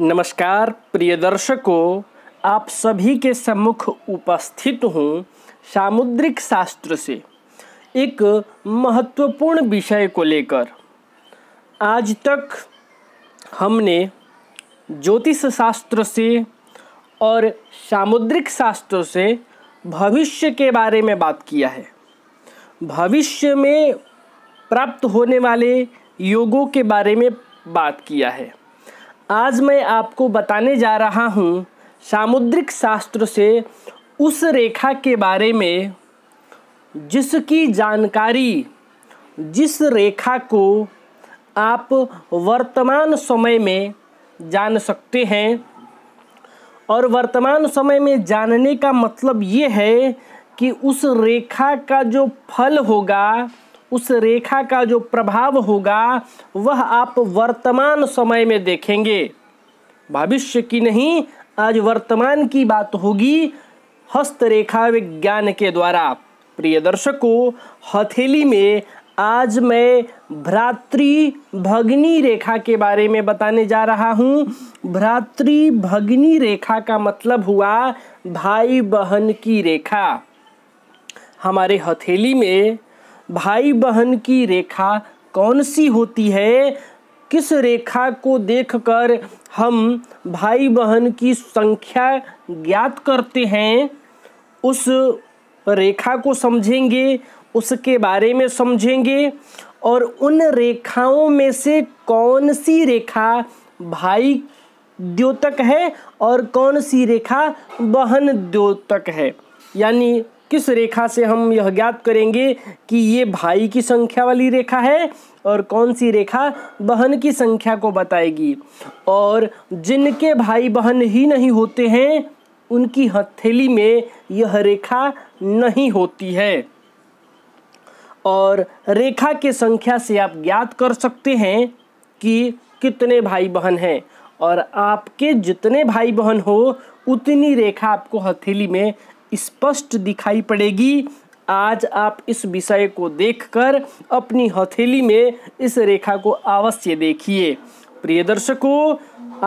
नमस्कार प्रिय दर्शकों आप सभी के सम्मुख उपस्थित हूँ सामुद्रिक शास्त्र से एक महत्वपूर्ण विषय को लेकर आज तक हमने ज्योतिष शास्त्र से और सामुद्रिक शास्त्र से भविष्य के बारे में बात किया है भविष्य में प्राप्त होने वाले योगों के बारे में बात किया है आज मैं आपको बताने जा रहा हूँ सामुद्रिक शास्त्र से उस रेखा के बारे में जिसकी जानकारी जिस रेखा को आप वर्तमान समय में जान सकते हैं और वर्तमान समय में जानने का मतलब ये है कि उस रेखा का जो फल होगा उस रेखा का जो प्रभाव होगा वह आप वर्तमान समय में देखेंगे भविष्य की नहीं आज वर्तमान की बात होगी हस्तरेखा विज्ञान के द्वारा प्रिय दर्शकों हथेली में आज मैं भ्रातृ भग्नी रेखा के बारे में बताने जा रहा हूँ भ्रातृ भगनी रेखा का मतलब हुआ भाई बहन की रेखा हमारे हथेली में भाई बहन की रेखा कौन सी होती है किस रेखा को देखकर हम भाई बहन की संख्या ज्ञात करते हैं उस रेखा को समझेंगे उसके बारे में समझेंगे और उन रेखाओं में से कौन सी रेखा भाई द्योतक है और कौन सी रेखा बहन द्योतक है यानी किस रेखा से हम यह ज्ञात करेंगे कि ये भाई की संख्या वाली रेखा है और कौन सी रेखा बहन की संख्या को बताएगी और जिनके भाई बहन ही नहीं होते हैं उनकी हथेली में यह रेखा नहीं होती है और रेखा के संख्या से आप ज्ञात कर सकते हैं कि कितने भाई बहन हैं और आपके जितने भाई बहन हो उतनी रेखा आपको हथेली में स्पष्ट दिखाई पड़ेगी आज आप इस विषय को देखकर अपनी हथेली में इस रेखा को अवश्य देखिए प्रिय दर्शकों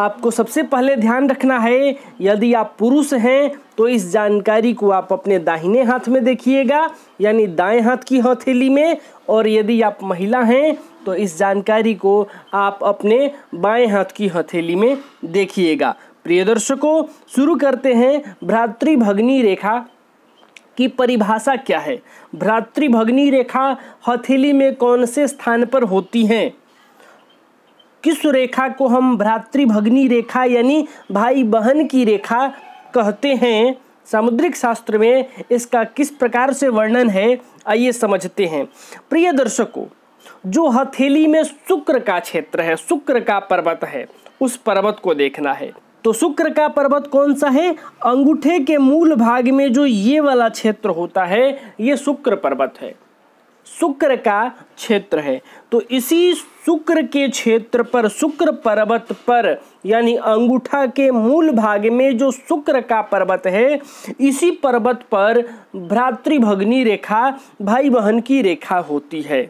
आपको सबसे पहले ध्यान रखना है यदि आप पुरुष हैं तो इस जानकारी को आप अपने दाहिने हाथ में देखिएगा यानी दाएं हाथ की हथेली में और यदि आप महिला हैं तो इस जानकारी को आप अपने बाएं हाथ की हथेली में देखिएगा प्रिय दर्शकों शुरू करते हैं भ्रातृ भग्नी रेखा की परिभाषा क्या है भ्रातृ भग्नी रेखा हथेली में कौन से स्थान पर होती है किस रेखा को हम भ्रातृ भग्नी रेखा यानी भाई बहन की रेखा कहते हैं सामुद्रिक शास्त्र में इसका किस प्रकार से वर्णन है आइए समझते हैं प्रिय दर्शकों जो हथेली में शुक्र का क्षेत्र है शुक्र का पर्वत है उस पर्वत को देखना है तो शुक्र का पर्वत कौन सा है अंगूठे के मूल भाग में जो ये वाला क्षेत्र होता है ये शुक्र पर्वत है शुक्र का क्षेत्र है तो इसी शुक्र के क्षेत्र पर शुक्र पर्वत पर यानी अंगूठा के मूल भाग में जो शुक्र का पर्वत है इसी पर्वत पर भ्रातृभग्नि रेखा भाई बहन की रेखा होती है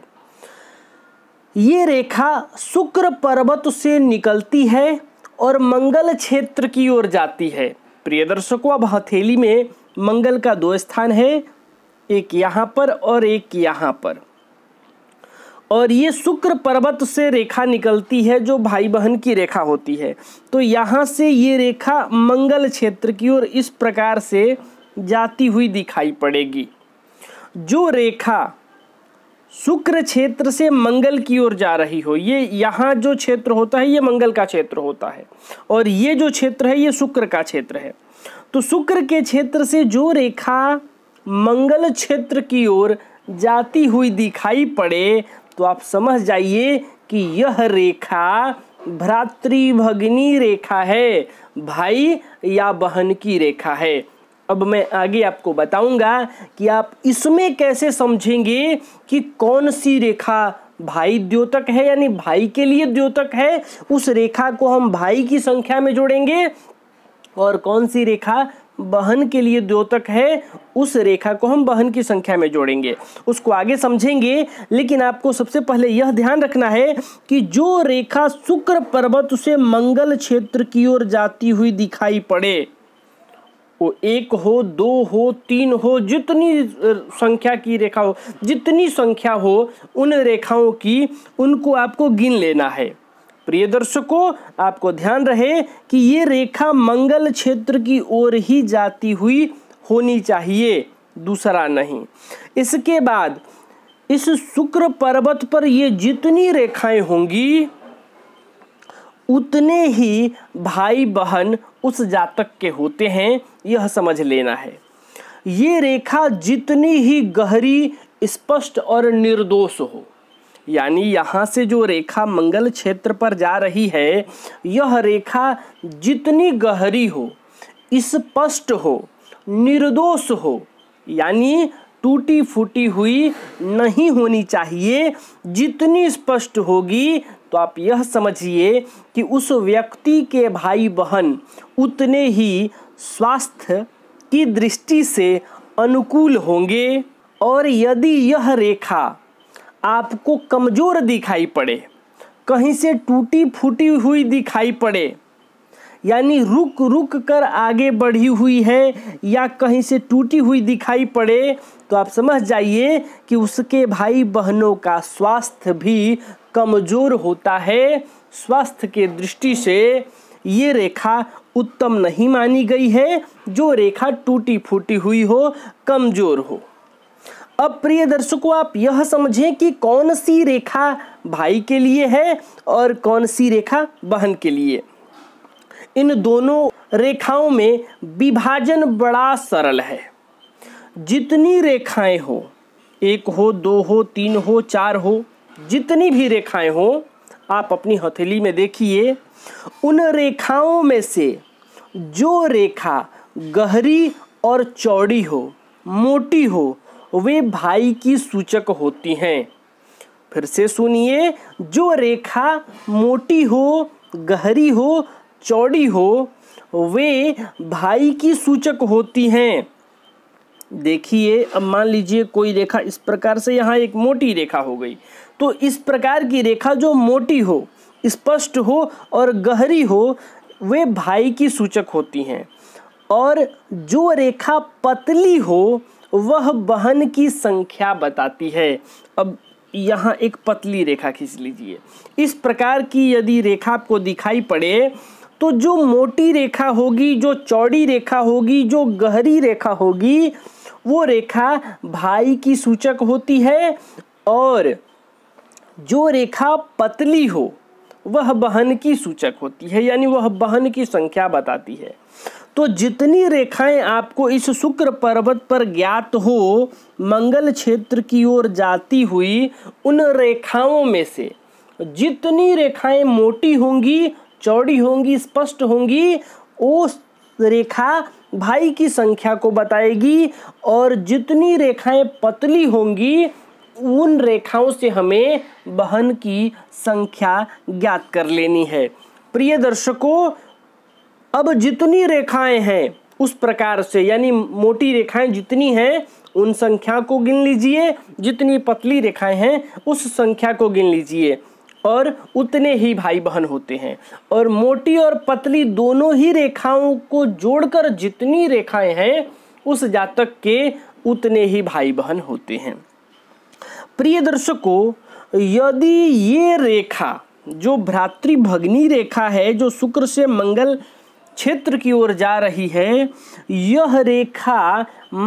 ये रेखा शुक्र पर्वत से निकलती है और मंगल क्षेत्र की ओर जाती है प्रिय दर्शकों अब हथेली में मंगल का दो स्थान है एक यहाँ पर और एक यहाँ पर और ये शुक्र पर्वत से रेखा निकलती है जो भाई बहन की रेखा होती है तो यहाँ से ये रेखा मंगल क्षेत्र की ओर इस प्रकार से जाती हुई दिखाई पड़ेगी जो रेखा शुक्र क्षेत्र से मंगल की ओर जा रही हो ये यहाँ जो क्षेत्र होता है ये मंगल का क्षेत्र होता है और ये जो क्षेत्र है ये शुक्र का क्षेत्र है तो शुक्र के क्षेत्र से जो रेखा मंगल क्षेत्र की ओर जाती हुई दिखाई पड़े तो आप समझ जाइए कि यह रेखा भ्रातृ रेखा है भाई या बहन की रेखा है अब मैं आगे आपको बताऊंगा कि आप इसमें कैसे समझेंगे कि कौन सी रेखा भाई द्योतक है यानी भाई के लिए द्योतक है उस रेखा को हम भाई की संख्या में जोड़ेंगे और कौन सी रेखा बहन के लिए द्योतक है उस रेखा को हम बहन की संख्या में जोड़ेंगे उसको आगे समझेंगे लेकिन आपको सबसे पहले यह ध्यान रखना है कि जो रेखा शुक्र पर्वत से मंगल क्षेत्र की ओर जाती हुई दिखाई पड़े वो एक हो दो हो तीन हो जितनी संख्या की रेखा हो जितनी संख्या हो उन रेखाओं की उनको आपको गिन लेना है प्रिय दर्शकों आपको ध्यान रहे कि ये रेखा मंगल क्षेत्र की ओर ही जाती हुई होनी चाहिए दूसरा नहीं इसके बाद इस शुक्र पर्वत पर ये जितनी रेखाएं होंगी उतने ही भाई बहन उस जातक के होते हैं यह समझ लेना है ये रेखा जितनी ही गहरी स्पष्ट और निर्दोष हो यानी यहाँ से जो रेखा मंगल क्षेत्र पर जा रही है यह रेखा जितनी गहरी हो स्पष्ट हो निर्दोष हो यानी टूटी फूटी हुई नहीं होनी चाहिए जितनी स्पष्ट होगी तो आप यह समझिए कि उस व्यक्ति के भाई बहन उतने ही स्वास्थ्य की दृष्टि से अनुकूल होंगे और यदि यह रेखा आपको कमज़ोर दिखाई पड़े कहीं से टूटी फूटी हुई दिखाई पड़े यानी रुक रुक कर आगे बढ़ी हुई है या कहीं से टूटी हुई दिखाई पड़े तो आप समझ जाइए कि उसके भाई बहनों का स्वास्थ्य भी कमज़ोर होता है स्वास्थ्य के दृष्टि से ये रेखा उत्तम नहीं मानी गई है जो रेखा टूटी फूटी हुई हो कमज़ोर हो अब प्रिय दर्शकों आप यह समझें कि कौन सी रेखा भाई के लिए है और कौन सी रेखा बहन के लिए इन दोनों रेखाओं में विभाजन बड़ा सरल है जितनी रेखाएं हो एक हो दो हो तीन हो चार हो जितनी भी रेखाएं हों आप अपनी हथेली में देखिए उन रेखाओं में से जो रेखा गहरी और चौड़ी हो मोटी हो वे भाई की सूचक होती हैं फिर से सुनिए जो रेखा मोटी हो गहरी हो चौड़ी हो वे भाई की सूचक होती हैं देखिए अब मान लीजिए कोई रेखा इस प्रकार से यहाँ एक मोटी रेखा हो गई तो इस प्रकार की रेखा जो मोटी हो स्पष्ट हो और गहरी हो वे भाई की सूचक होती हैं और जो रेखा पतली हो वह बहन की संख्या बताती है अब यहाँ एक पतली रेखा खींच लीजिए इस प्रकार की यदि रेखा आपको दिखाई पड़े तो जो मोटी रेखा होगी जो चौड़ी रेखा होगी जो गहरी रेखा होगी वो रेखा भाई की सूचक होती है और जो रेखा पतली हो वह बहन की सूचक होती है यानी वह बहन की संख्या बताती है तो जितनी रेखाएं आपको इस शुक्र पर्वत पर ज्ञात हो मंगल क्षेत्र की ओर जाती हुई उन रेखाओं में से जितनी रेखाएं मोटी होंगी चौड़ी होंगी स्पष्ट होंगी वो रेखा भाई की संख्या को बताएगी और जितनी रेखाएं पतली होंगी उन रेखाओं से हमें बहन की संख्या ज्ञात कर लेनी है प्रिय दर्शकों अब जितनी रेखाएं हैं उस प्रकार से यानी मोटी रेखाएं जितनी हैं उन संख्या को गिन लीजिए जितनी पतली रेखाएं हैं उस संख्या को गिन लीजिए और उतने ही भाई बहन होते हैं और मोटी और पतली दोनों ही रेखाओं को जोड़कर जितनी रेखाएं हैं उस जातक के उतने ही भाई बहन होते हैं प्रिय दर्शकों यदि ये रेखा जो भ्रातृभग्नी रेखा है जो शुक्र से मंगल क्षेत्र की ओर जा रही है यह रेखा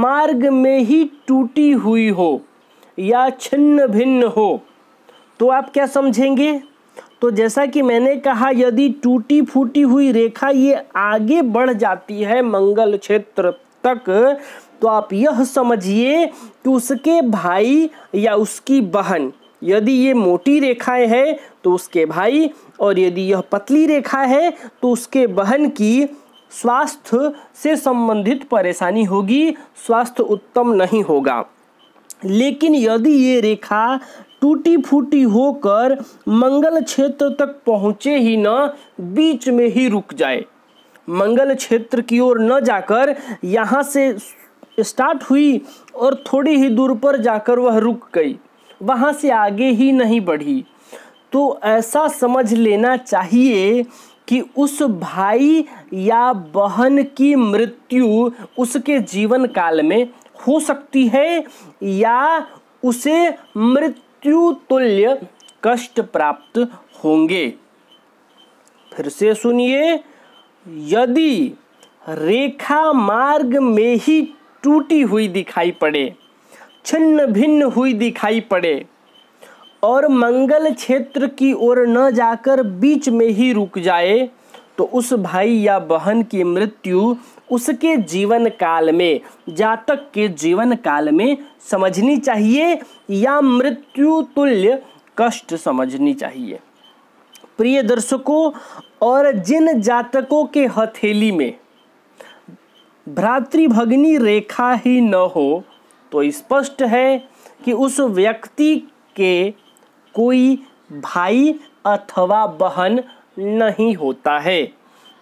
मार्ग में ही टूटी हुई हो या छिन्न भिन्न हो तो आप क्या समझेंगे तो जैसा कि मैंने कहा यदि टूटी फूटी हुई रेखा ये आगे बढ़ जाती है मंगल क्षेत्र तक तो आप यह समझिए कि उसके भाई या उसकी बहन यदि ये मोटी रेखाएं हैं तो उसके भाई और यदि यह पतली रेखा है तो उसके बहन की स्वास्थ्य से संबंधित परेशानी होगी स्वास्थ्य उत्तम नहीं होगा लेकिन यदि ये रेखा टूटी फूटी होकर मंगल क्षेत्र तक पहुँचे ही न बीच में ही रुक जाए मंगल क्षेत्र की ओर न जाकर यहाँ से स्टार्ट हुई और थोड़ी ही दूर पर जाकर वह रुक गई वहाँ से आगे ही नहीं बढ़ी तो ऐसा समझ लेना चाहिए कि उस भाई या बहन की मृत्यु उसके जीवन काल में हो सकती है या उसे मृत्यु तुल्य कष्ट प्राप्त होंगे फिर से सुनिए यदि रेखा मार्ग में ही टूटी हुई दिखाई पड़े छिन्न भिन्न हुई दिखाई पड़े और मंगल क्षेत्र की ओर न जाकर बीच में ही रुक जाए तो उस भाई या बहन की मृत्यु उसके जीवन काल में जातक के जीवन काल में समझनी चाहिए या मृत्यु तुल्य कष्ट समझनी चाहिए प्रिय दर्शकों और जिन जातकों के हथेली में भ्रातृभग्नि रेखा ही न हो तो स्पष्ट है कि उस व्यक्ति के कोई भाई अथवा बहन नहीं होता है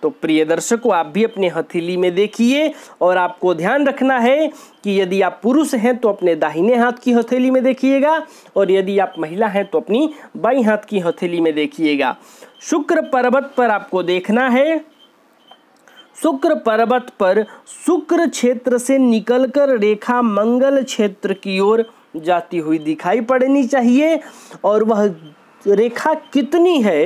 तो प्रिय दर्शकों आप भी अपने हथेली में देखिए और आपको ध्यान रखना है कि यदि आप पुरुष हैं तो अपने दाहिने हाथ की हथेली में देखिएगा और यदि आप महिला हैं तो अपनी बाई हाथ की हथेली में देखिएगा शुक्र पर्वत पर आपको देखना है शुक्र पर्वत पर शुक्र क्षेत्र से निकलकर रेखा मंगल क्षेत्र की ओर जाती हुई दिखाई पड़नी चाहिए और वह रेखा कितनी है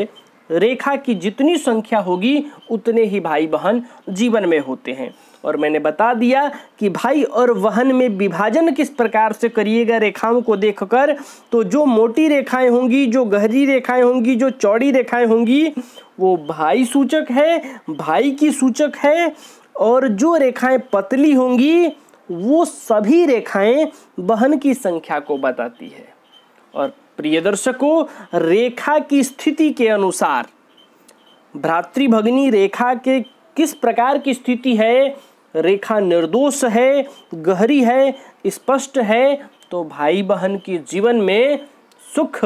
रेखा की जितनी संख्या होगी उतने ही भाई बहन जीवन में होते हैं और मैंने बता दिया कि भाई और वहन में विभाजन किस प्रकार से करिएगा रेखाओं को देखकर तो जो मोटी रेखाएं होंगी जो गहरी रेखाएं होंगी जो चौड़ी रेखाएं होंगी वो भाई सूचक है भाई की सूचक है और जो रेखाएं पतली होंगी वो सभी रेखाएं बहन की संख्या को बताती है और प्रिय दर्शकों रेखा की स्थिति के अनुसार भ्रातृभग्नि रेखा के किस प्रकार की स्थिति है रेखा निर्दोष है गहरी है स्पष्ट है तो भाई बहन के जीवन में सुख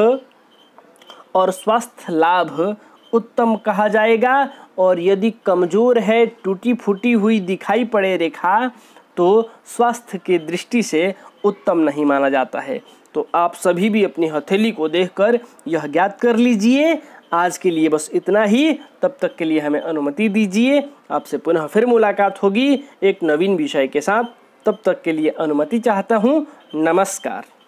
और स्वास्थ्य लाभ उत्तम कहा जाएगा और यदि कमज़ोर है टूटी फूटी हुई दिखाई पड़े रेखा तो स्वास्थ्य की दृष्टि से उत्तम नहीं माना जाता है तो आप सभी भी अपनी हथेली को देखकर यह ज्ञात कर लीजिए आज के लिए बस इतना ही तब तक के लिए हमें अनुमति दीजिए आपसे पुनः फिर मुलाकात होगी एक नवीन विषय के साथ तब तक के लिए अनुमति चाहता हूँ नमस्कार